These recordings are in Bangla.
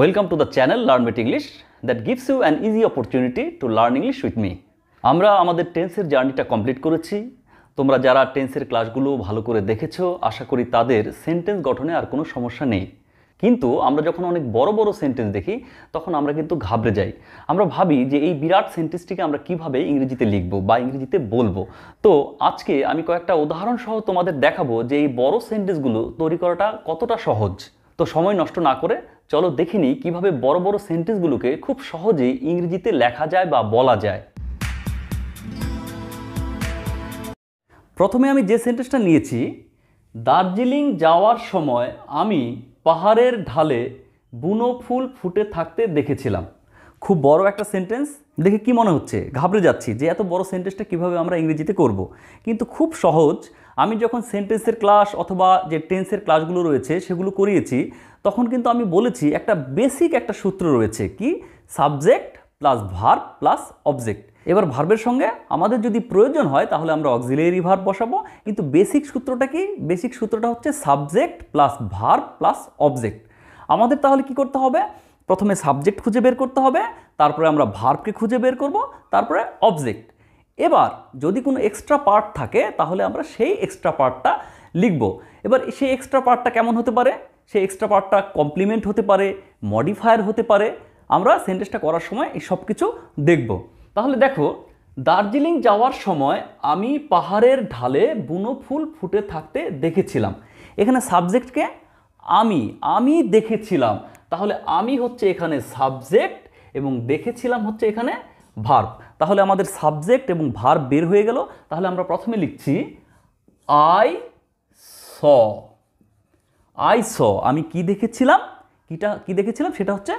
Welcome to the channel learn with English that gives you an easy opportunity to learn English with me আমরা আমাদের টেন্সের জার্নিটা কমপ্লিট করেছি তোমরা যারা টেন্সের ক্লাসগুলো ভালো করে দেখেছো আশা করি তাদের সেন্টেন্স গঠনে আর কোনো সমস্যা নেই কিন্তু আমরা যখন অনেক বড় বড় সেন্টেন্স দেখি তখন আমরা কিন্তু ঘাবড়ে যাই আমরা ভাবি যে এই বিরাট সেন্টেন্সটিকে আমরা কিভাবে ইংরেজিতে লিখব বা ইংরেজিতে বলবো তো আজকে আমি কয়েকটা উদাহরণ সহ তোমাদের দেখাবো যে এই বড় সেন্টেন্সগুলো তৈরি করাটা কতটা সহজ তো সময় নষ্ট না করে চলো দেখে নিই কীভাবে বড় বড় সেন্টেন্সগুলোকে খুব সহজেই ইংরেজিতে লেখা যায় বা বলা যায় প্রথমে আমি যে সেন্টেন্সটা নিয়েছি দার্জিলিং যাওয়ার সময় আমি পাহাড়ের ঢালে বুনো ফুল ফুটে থাকতে দেখেছিলাম খুব বড় একটা সেন্টেন্স দেখে কি মনে হচ্ছে ঘাবড়ে যাচ্ছি যে এত বড় সেন্টেন্সটা কিভাবে আমরা ইংরেজিতে করব। কিন্তু খুব সহজ আমি যখন সেন্টেন্সের ক্লাস অথবা যে টেন্সের ক্লাসগুলো রয়েছে সেগুলো করিয়েছি তখন কিন্তু আমি বলেছি একটা বেসিক একটা সূত্র রয়েছে কি subject plus verb plus object এবার ভার্বের সঙ্গে আমাদের যদি প্রয়োজন হয় তাহলে আমরা অক্সিলিয়ারি ভার্ব বসাবো কিন্তু বেসিক সূত্রটা কি বেসিক সূত্রটা হচ্ছে subject plus verb plus object আমাদের তাহলে কি করতে হবে প্রথমে সাবজেক্ট খুঁজে বের করতে হবে তারপরে আমরা ভার্বকে খুঁজে বের করব তারপরে অবজেক্ট এবার যদি কোনো এক্সট্রা পার্ট থাকে তাহলে আমরা সেই এক্সট্রা পার্টটা লিখব এবার সেই এক্সট্রা পার্টটা কেমন হতে পারে সেই এক্সট্রা পার্টটা কমপ্লিমেন্ট হতে পারে মডিফায়ার হতে পারে আমরা সেন্টেন্সটা করার সময় এই সব কিছু দেখব তাহলে দেখো দার্জিলিং যাওয়ার সময় আমি পাহাড়ের ঢালে বুনো ফুল ফুটে থাকতে দেখেছিলাম এখানে সাবজেক্টকে আমি আমি দেখেছিলাম তাহলে আমি হচ্ছে এখানে সাবজেক্ট এবং দেখেছিলাম হচ্ছে এখানে ভার্ব তাহলে আমাদের সাবজেক্ট এবং ভার্ব বের হয়ে গেল তাহলে আমরা প্রথমে লিখছি আই স আই স আমি কি দেখেছিলাম কিটা কি দেখেছিলাম সেটা হচ্ছে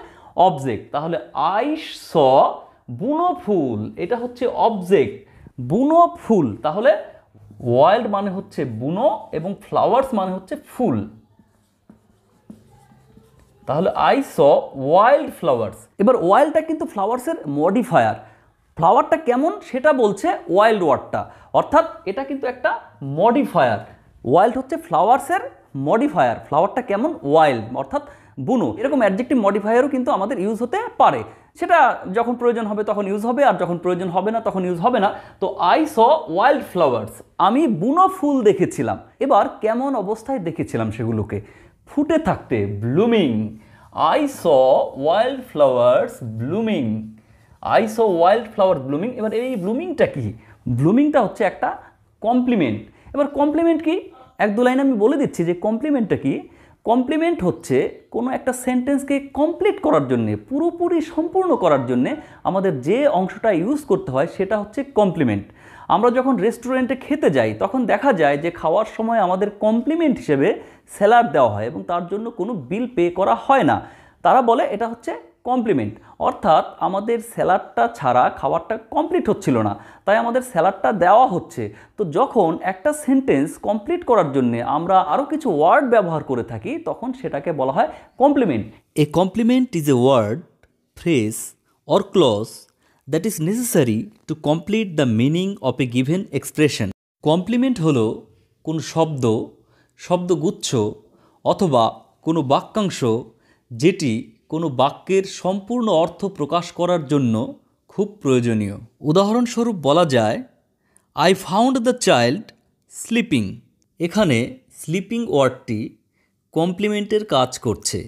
অবজেক্ট তাহলে আই স বুনো ফুল এটা হচ্ছে অবজেক্ট বুনো ফুল তাহলে ওয়াইল্ড মানে হচ্ছে বুনো এবং ফ্লাওয়ার্স মানে হচ্ছে ফুল তাহলে আই স ওয়াইল্ড ফ্লাওয়ার্স এবার ওয়াইল্ডটা কিন্তু ফ্লাওয়ার্সের মডিফায়ার ফ্লাওয়ারটা কেমন সেটা বলছে ওয়াইল্ড ওয়ার্ডটা অর্থাৎ এটা কিন্তু একটা মডিফায়ার ওয়াইল্ড হচ্ছে ফ্লাওয়ার্সের মডিফায়ার ফ্লাওয়ারটা কেমন ওয়াইল্ড অর্থাৎ বুনো এরকম অ্যাডজেক্টিভ মডিফায়ারও কিন্তু আমাদের ইউজ হতে পারে সেটা যখন প্রয়োজন হবে তখন ইউজ হবে আর যখন প্রয়োজন হবে না তখন ইউজ হবে না তো আই স ওয়াইল্ড ফ্লাওয়ার্স আমি বুনো ফুল দেখেছিলাম এবার কেমন অবস্থায় দেখেছিলাম সেগুলোকে ফুটে থাকতে blooming I saw wild flowers blooming I saw wild flower blooming এবার এই ব্লুমিংটা কি ব্লুমিংটা হচ্ছে একটা কমপ্লিমেন্ট এবার কমপ্লিমেন্ট কি এক দু লাইন আমি বলে দিচ্ছি যে কমপ্লিমেন্টটা কি কমপ্লিমেন্ট হচ্ছে কোনো একটা সেন্টেন্সকে কমপ্লিট করার জন্যে পুরোপুরি সম্পূর্ণ করার জন্যে আমাদের যে অংশটা ইউজ করতে হয় সেটা হচ্ছে কমপ্লিমেন্ট আমরা যখন রেস্টুরেন্টে খেতে যাই তখন দেখা যায় যে খাওয়ার সময় আমাদের কমপ্লিমেন্ট হিসেবে স্যালাড দেওয়া হয় এবং তার জন্য কোনো বিল পে করা হয় না তারা বলে এটা হচ্ছে কমপ্লিমেন্ট অর্থাৎ আমাদের স্যালাডটা ছাড়া খাবারটা কমপ্লিট হচ্ছিল না তাই আমাদের স্যালাডটা দেওয়া হচ্ছে তো যখন একটা সেন্টেন্স কমপ্লিট করার জন্য আমরা আরও কিছু ওয়ার্ড ব্যবহার করে থাকি তখন সেটাকে বলা হয় complement a complement is a word phrase or clause that is necessary to complete the meaning of a given expression complement হল কোন শব্দ শব্দগুচ্ছ অথবা কোনো বাক্যাংশ যেটি কোনো বাক্যের সম্পূর্ণ অর্থ প্রকাশ করার জন্য খুব প্রয়োজনীয় উদাহরণস্বরূপ বলা যায় I found the child sleeping এখানে স্লিপিং ওয়ার্ডটি কমপ্লিমেন্টের কাজ করছে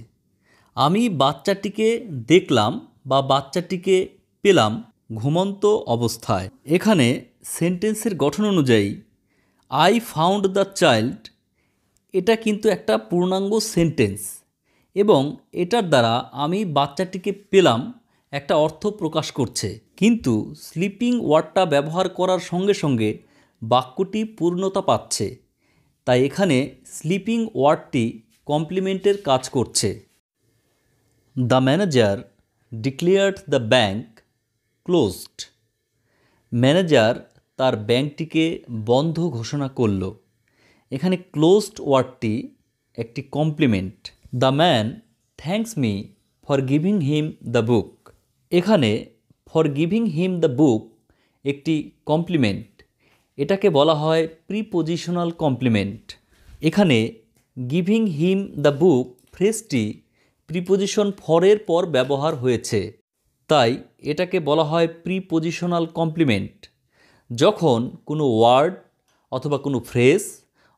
আমি বাচ্চাটিকে দেখলাম বা বাচ্চাটিকে পেলাম ঘুমন্ত অবস্থায় এখানে সেন্টেন্সের গঠন অনুযায়ী আই ফাউন্ড দ্য চাইল্ড এটা কিন্তু একটা পূর্ণাঙ্গ সেন্টেন্স এবং এটার দ্বারা আমি বাচ্চাটিকে পেলাম একটা অর্থ প্রকাশ করছে কিন্তু স্লিপিং ওয়ার্ডটা ব্যবহার করার সঙ্গে সঙ্গে বাক্যটি পূর্ণতা পাচ্ছে তাই এখানে স্লিপিং ওয়ার্ডটি কমপ্লিমেন্টের কাজ করছে the manager declared the bank closed manager তার ব্যাংকটিকে বন্ধ ঘোষণা করল এখানে ক্লোজড ওয়ার্ডটি একটি complement the man thanks me for giving him the book এখানে for giving him the book একটি কমপ্লিমেন্ট এটাকে বলা হয় প্রিপোজিশনাল কমপ্লিমেন্ট এখানে গিভিং হিম দ্য বুক ফ্রেসটি প্রিপোজিশন ফরের পর ব্যবহার হয়েছে তাই এটাকে বলা হয় প্রিপোজিশনাল কমপ্লিমেন্ট যখন কোনো ওয়ার্ড অথবা কোনো ফ্রেশ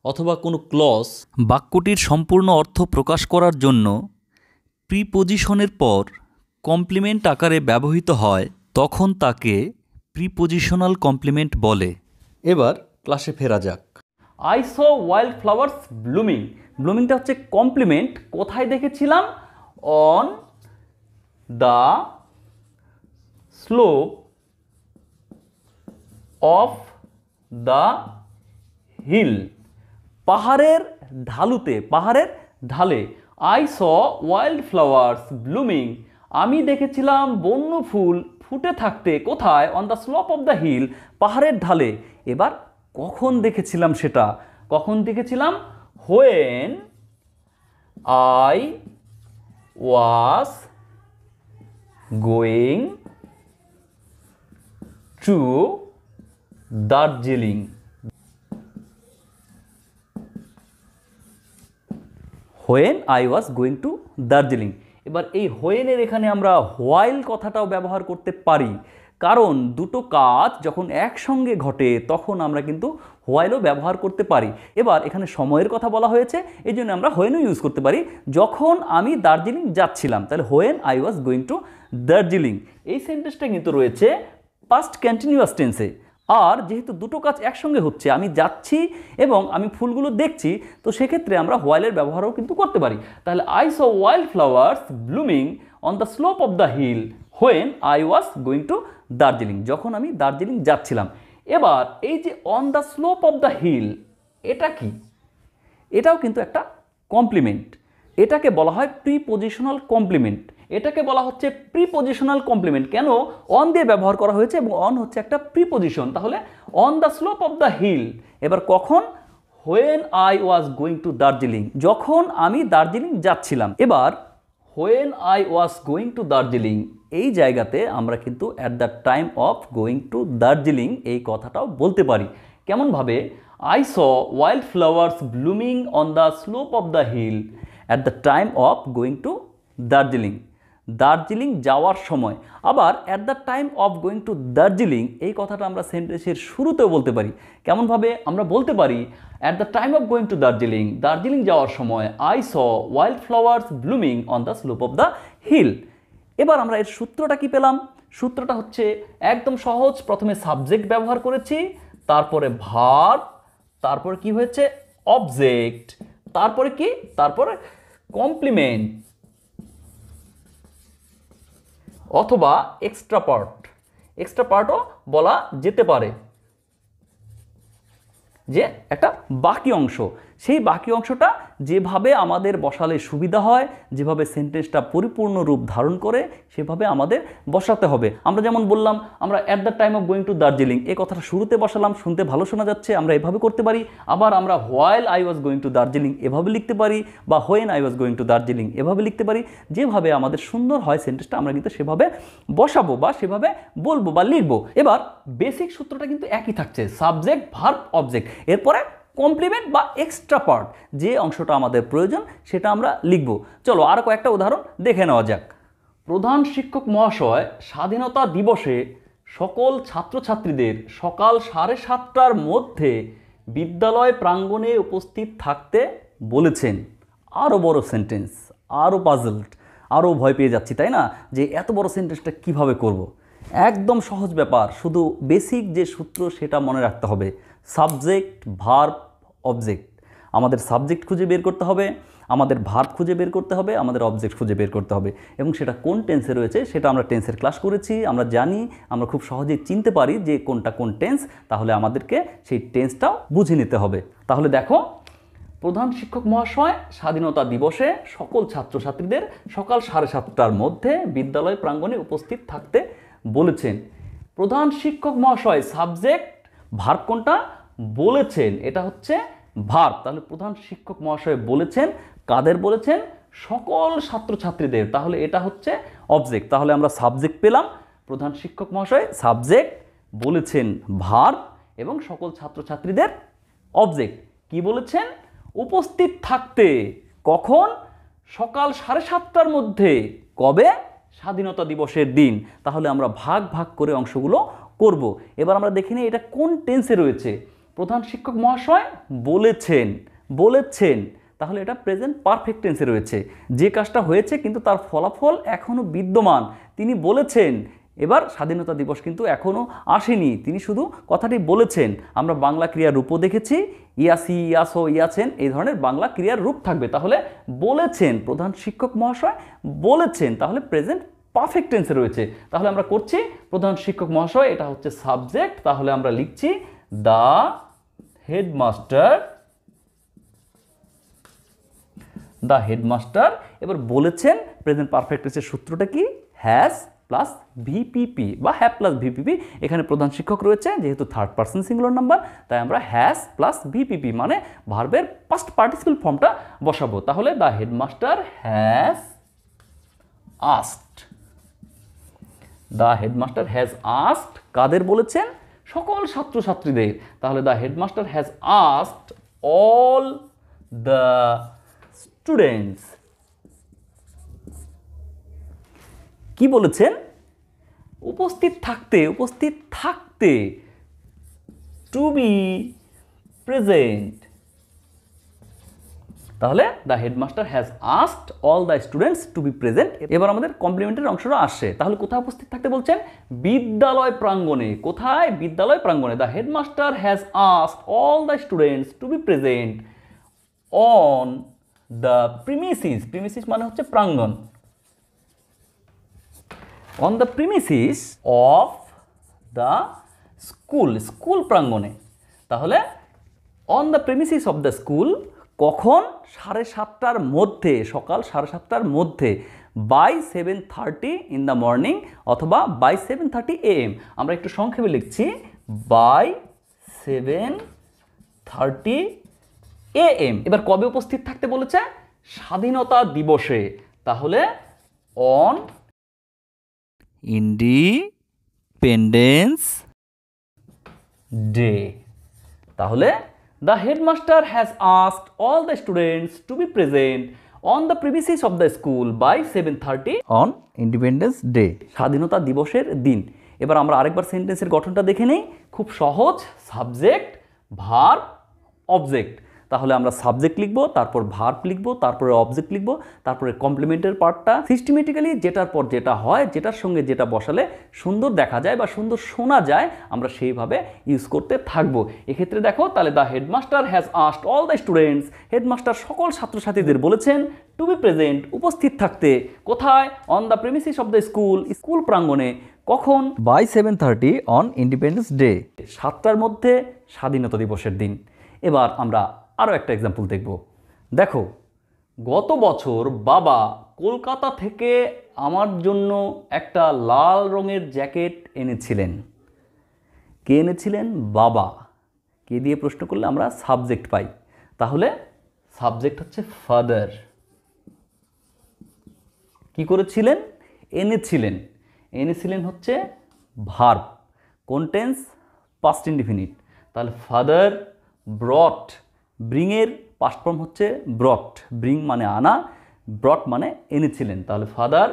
অথবা কোনো ক্লস বাক্যটির সম্পূর্ণ অর্থ প্রকাশ করার জন্য প্রিপোজিশনের পর কমপ্লিমেন্ট আকারে ব্যবহৃত হয় তখন তাকে প্রিপোজিশনাল কমপ্লিমেন্ট বলে এবার ক্লাসে ফেরা যাক I saw wild flowers blooming ব্লুমিংটা হচ্ছে কমপ্লিমেন্ট কোথায় দেখেছিলাম on the slope of the hill পাহাড়ের ঢালুতে পাহাড়ের ঢালে I saw wild flowers blooming আমি দেখেছিলাম বন্য ফুল ফুটে থাকতে কোথায় on the slope of the hill পাহাড়ের ঢালে এবার কখন দেখেছিলাম সেটা কখন দেখেছিলাম when I was going to Darjeeling when I was going to Darjeeling এবার এই হোয়েনের এখানে আমরা হোয়াইল কথাটাও ব্যবহার করতে পারি কারণ দুটো কাজ যখন একসঙ্গে ঘটে তখন আমরা কিন্তু হোয়াইলও ব্যবহার করতে পারি এবার এখানে সময়ের কথা বলা হয়েছে এই জন্য আমরা হোয়েনও ইউজ করতে পারি যখন আমি দার্জিলিং যাচ্ছিলাম তাহলে when I was going to Darjeeling এই সেন্টেন্সটা কিন্তু রয়েছে পাস্ট কন্টিনিউয়াস টেন্সে আর যেহেতু দুটো কাজ একসঙ্গে হচ্ছে আমি যাচ্ছি এবং আমি ফুলগুলো দেখছি তো সেক্ষেত্রে আমরা হোয়াইলের ব্যবহারও কিন্তু করতে পারি তাহলে I saw wild flowers blooming on the slope of the hill when I was going to Darjeeling যখন আমি দার্জিলিং যাচ্ছিলাম এবার এই যে on the slope of the hill এটা কি এটাও কিন্তু একটা কমপ্লিমেন্ট এটাকে বলা হয় প্রিপোজিশনাল কমপ্লিমেন্ট এটাকে বলা হচ্ছে প্রিপোজিশনাল কমপ্লিমেন্ট কেন অন দিয়ে ব্যবহার করা হয়েছে এবং অন হচ্ছে একটা প্রিপোজিশন তাহলে on the slope of the hill এবার কখন when I was going to Darjeeling যখন আমি দার্জিলিং যাচ্ছিলাম এবার when I was going to Darjeeling এই জায়গাতে আমরা কিন্তু at the time of going to Darjeeling এই কথাটাও বলতে পারি কেমনভাবে I saw wild flowers blooming on the slope of the hill at the time of going to Darjeeling Darjeeling যাওয়ার সময় আবার at the time of going to Darjeeling এই কথাটা আমরা সেন্টেন্সের শুরুতেও বলতে পারি কেমনভাবে আমরা বলতে পারি at the time of going to Darjeeling Darjeeling যাওয়ার সময় I saw wild flowers blooming on the slope of the hill এবার আমরা এর সূত্রটা কি পেলাম সূত্রটা হচ্ছে একদম সহজ প্রথমে সাবজেক্ট ব্যবহার করেছি তারপরে ভার তারপরে কি হয়েছে অবজেক্ট তারপরে কি তারপরে কমপ্লিমেন্ট অথবা এক্সট্রা পার্ট এক্সট্রা পার্টও বলা যেতে পারে যে একটা বাকি অংশ সেই বাকি অংশটা যেভাবে আমাদের বসালে সুবিধা হয় যেভাবে সেন্টেন্সটা পরিপূর্ণ রূপ ধারণ করে সেভাবে আমাদের বসাতে হবে আমরা যেমন বললাম আমরা at the time of going to Darjeeling এ কথাটা শুরুতে বসালাম শুনতে ভালো শোনা যাচ্ছে আমরা এভাবে করতে পারি আবার আমরা while I was going to Darjeeling এভাবে লিখতে পারি বা when I was going to Darjeeling এভাবে লিখতে পারি যেভাবে আমাদের সুন্দর হয় সেন্টেন্সটা আমরা কিন্তু সেভাবে বসাবো বা সেভাবে বলবো বা লিখবো এবার বেসিক সূত্রটা কিন্তু একই থাকছে সাবজেক্ট ভার্ব অবজেক্ট এরপরে কমপ্লিমেন্ট বা এক্সট্রা পার্ট যে অংশটা আমাদের প্রয়োজন সেটা আমরা লিখব চলো আরও কয়েকটা উদাহরণ দেখে নেওয়া যাক প্রধান শিক্ষক মহাশয় স্বাধীনতা দিবসে সকল ছাত্রছাত্রীদের সকাল সাড়ে সাতটার মধ্যে বিদ্যালয় প্রাঙ্গণে উপস্থিত থাকতে বলেছেন আরও বড় সেন্টেন্স আরও পাজলড আরও ভয় পেয়ে যাচ্ছি তাই না যে এত বড় সেন্টেন্সটা কিভাবে করব। একদম সহজ ব্যাপার শুধু বেসিক যে সূত্র সেটা মনে রাখতে হবে সাবজেক্ট ভার্ব অবজেক্ট আমাদের সাবজেক্ট খুঁজে বের করতে হবে আমাদের ভার্ব খুঁজে বের করতে হবে আমাদের অবজেক্ট খুঁজে বের করতে হবে এবং সেটা কোন টেন্সে রয়েছে সেটা আমরা টেন্সের ক্লাস করেছি আমরা জানি আমরা খুব সহজেই চিনতে পারি যে কোনটা কোন টেন্স তাহলে আমাদেরকে সেই টেন্সটাও বুঝে নিতে হবে তাহলে দেখো প্রধান শিক্ষক মহাশয় স্বাধীনতা দিবসে সকল ছাত্রছাত্রীদের সকাল সাড়ে সাতটার মধ্যে বিদ্যালয় প্রাঙ্গণে উপস্থিত থাকতে বলেছেন প্রধান শিক্ষক মহাশয় সাবজেক্ট ভার্ব কোনটা বলেছেন এটা হচ্ছে ভার তাহলে প্রধান শিক্ষক মহাশয় বলেছেন কাদের বলেছেন সকল ছাত্রছাত্রীদের তাহলে এটা হচ্ছে অবজেক্ট তাহলে আমরা সাবজেক্ট পেলাম প্রধান শিক্ষক মহাশয় সাবজেক্ট বলেছেন ভার এবং সকল ছাত্রছাত্রীদের অবজেক্ট কি বলেছেন উপস্থিত থাকতে কখন সকাল সাড়ে সাতটার মধ্যে কবে স্বাধীনতা দিবসের দিন তাহলে আমরা ভাগ ভাগ করে অংশগুলো করব। এবার আমরা দেখে নিই এটা কোন টেন্সে রয়েছে প্রধান শিক্ষক মহাশয় বলেছেন বলেছেন তাহলে এটা প্রেজেন্ট পারফেক্ট টেন্সে রয়েছে যে কাজটা হয়েছে কিন্তু তার ফলাফল এখনও বিদ্যমান তিনি বলেছেন এবার স্বাধীনতা দিবস কিন্তু এখনও আসেনি তিনি শুধু কথাটি বলেছেন আমরা বাংলা ক্রিয়ার রূপও দেখেছি ইয়াসি ইয়াসো ইয়াছেন এই ধরনের বাংলা ক্রিয়ার রূপ থাকবে তাহলে বলেছেন প্রধান শিক্ষক মহাশয় বলেছেন তাহলে প্রেজেন্ট পারফেক্ট টেন্সে রয়েছে তাহলে আমরা করছি প্রধান শিক্ষক মহাশয় এটা হচ্ছে সাবজেক্ট তাহলে আমরা লিখছি দা হেডমাস্টার দ্য হেডমাস্টার এবার বলেছেন প্রেজেন্ট পারফেক্ট টেন্সের সূত্রটা কি হ্যাজ প্লাস ভিপিপি বা হ্যাপ প্লাস ভিপিপি এখানে প্রধান শিক্ষক রয়েছে যেহেতু থার্ড পার্সন সিঙ্গুলার নাম্বার তাই আমরা হ্যাজ প্লাস ভিপিপি মানে ভার্বের ফার্স্ট পার্টিসিপেল ফর্মটা বসাবো তাহলে the headmaster has asked the headmaster has asked কাদের বলেছেন সকল ছাত্রছাত্রীদের তাহলে the headmaster has asked all the students কি বলেছেন উপস্থিত থাকতে উপস্থিত থাকতে টু বি প্রেজেন্ট তাহলে the headmaster has asked all the students to be present এবার আমাদের কমপ্লিমেন্টের অংশটা আসে তাহলে কোথায় উপস্থিত থাকতে বলছেন বিদ্যালয় প্রাঙ্গণে কোথায় বিদ্যালয় প্রাঙ্গণে the headmaster has asked all the students to be present on the premises premises মানে হচ্ছে প্রাঙ্গণ on the premises of the school school প্রাঙ্গণে তাহলে on the premises of the school কখন সাড়ে সাতটার মধ্যে সকাল সাড়ে সাতটার মধ্যে by seven thirty in the morning অথবা বাই সেভেন থার্টি এএম আমরা একটু সংক্ষেপে লিখছি বাই সেভেন থার্টি এএম এবার কবে উপস্থিত থাকতে বলেছে স্বাধীনতা দিবসে তাহলে অন ইন্ডিপেন্ডেন্স ডে তাহলে The headmaster has asked all the students to be present on the premises of the school by 7.30 on Independence Day. স্বাধীনতা দিবসের দিন এবার আমরা আরেকবার সেন্টেন্সের গঠনটা দেখে নেই খুব সহজ সাবজেক্ট ভার অবজেক্ট তাহলে আমরা সাবজেক্ট লিখবো তারপর ভার্ব লিখবো তারপরে অবজেক্ট লিখবো তারপরে কমপ্লিমেন্টের পার্টটা সিস্টেমেটিক্যালি যেটার পর যেটা হয় যেটার সঙ্গে যেটা বসালে সুন্দর দেখা যায় বা সুন্দর শোনা যায় আমরা সেইভাবে ইউজ করতে থাকবো এক্ষেত্রে দেখো তাহলে the headmaster has asked all the students headmaster সকল ছাত্রছাত্রীদের বলেছেন টু বি প্রেজেন্ট উপস্থিত থাকতে কোথায় on the premises of the school school প্রাঙ্গণে কখন by seven thirty on Independence Day সাতটার মধ্যে স্বাধীনতা দিবসের দিন এবার আমরা আরও একটা এক্সাম্পল দেখব দেখো গত বছর বাবা কলকাতা থেকে আমার জন্য একটা লাল রঙের জ্যাকেট এনেছিলেন কে এনেছিলেন বাবা কে দিয়ে প্রশ্ন করলে আমরা সাবজেক্ট পাই তাহলে সাবজেক্ট হচ্ছে ফাদার কি করেছিলেন এনেছিলেন এনেছিলেন হচ্ছে ভার্ব কন্টেন্স পাস্ট ইনডিফিনিট তাহলে ফাদার ব্রট ব্রিংয়ের পাস্টফর্ম হচ্ছে ব্রট ব্রিং মানে আনা ব্রট মানে এনেছিলেন তাহলে ফাদার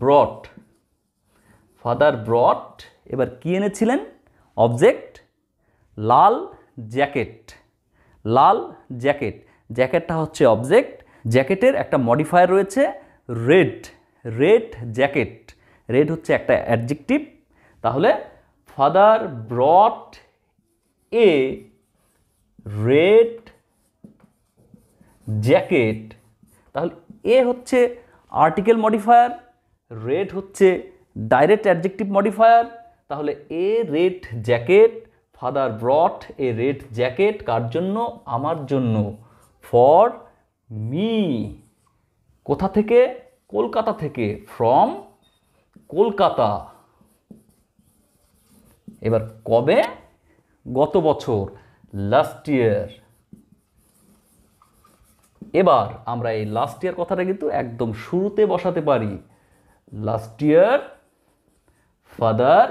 ব্রট ফাদার ব্রট এবার কি এনেছিলেন অবজেক্ট লাল জ্যাকেট লাল জ্যাকেট জ্যাকেটটা হচ্ছে অবজেক্ট জ্যাকেটের একটা মডিফায়ার রয়েছে রেড রেড জ্যাকেট রেড হচ্ছে একটা অ্যাডজেক্টিভ তাহলে father brought a red jacket তাহলে এ হচ্ছে আর্টিকেল মডিফায়ার রেড হচ্ছে ডাইরেক্ট অ্যাডজেক্টিভ মডিফায়ার তাহলে a red jacket father brought a red jacket কার জন্য আমার জন্য ফর মি কোথা থেকে কলকাতা থেকে ফ্রম কলকাতা এবার কবে গত বছর লাস্ট ইয়ার এবার আমরা এই লাস্ট ইয়ার কথাটা কিন্তু একদম শুরুতে বসাতে পারি last year father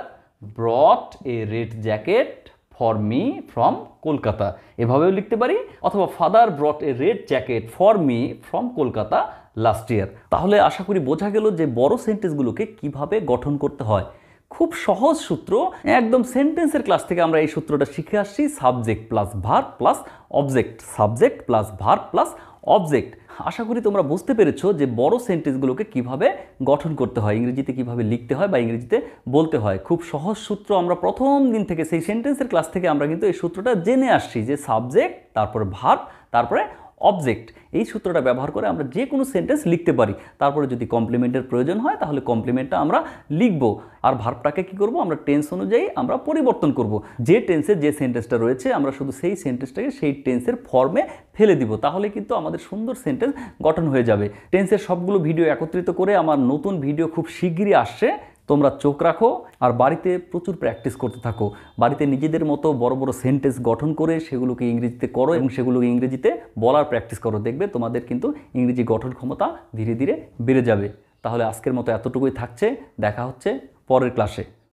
brought a red jacket for me from Kolkata এভাবেও লিখতে পারি অথবা father brought a red jacket for me from Kolkata last year তাহলে আশা করি বোঝা গেল যে বড় সেন্টেন্সগুলোকে কিভাবে গঠন করতে হয় খুব সহজ সূত্র একদম সেন্টেন্সের ক্লাস থেকে আমরা এই সূত্রটা শিখে আসছি subject plus verb plus object subject plus verb plus object আশা করি তোমরা বুঝতে পেরেছো যে বড় সেন্টেন্সগুলোকে কিভাবে গঠন করতে হয় ইংরেজিতে কিভাবে লিখতে হয় বা ইংরেজিতে বলতে হয় খুব সহজ সূত্র আমরা প্রথম দিন থেকে সেই সেন্টেন্সের ক্লাস থেকে আমরা কিন্তু এই সূত্রটা জেনে আসছি যে সাবজেক্ট তারপরে ভার্ব তারপরে অবজেক্ট এই সূত্রটা ব্যবহার করে আমরা যে কোনো সেন্টেন্স লিখতে পারি তারপরে যদি কমপ্লিমেন্টের প্রয়োজন হয় তাহলে কমপ্লিমেন্টটা আমরা লিখব আর ভার্বটাকে কি করব আমরা টেন্স অনুযায়ী আমরা পরিবর্তন করব যে টেন্সে যে সেন্টেন্সটা রয়েছে আমরা শুধু সেই সেন্টেন্সটাকে সেই টেন্সের ফর্মে ফেলে দিব তাহলে কিন্তু আমাদের সুন্দর সেন্টেন্স গঠন হয়ে যাবে টেন্সের সবগুলো ভিডিও একত্রিত করে আমার নতুন ভিডিও খুব শীঘ্রই আসছে তোমরা চোখ রাখো আর বাড়িতে প্রচুর প্র্যাকটিস করতে থাকো বাড়িতে নিজেদের মতো বড় বড় সেন্টেন্স গঠন করে সেগুলোকে ইংরেজিতে করো এবং সেগুলোকে ইংরেজিতে বলার প্র্যাকটিস করো দেখবে তোমাদের কিন্তু ইংরেজি গঠন ক্ষমতা ধীরে ধীরে বেড়ে যাবে তাহলে আজকের মতো এতটুকুই থাকছে দেখা হচ্ছে পরের ক্লাসে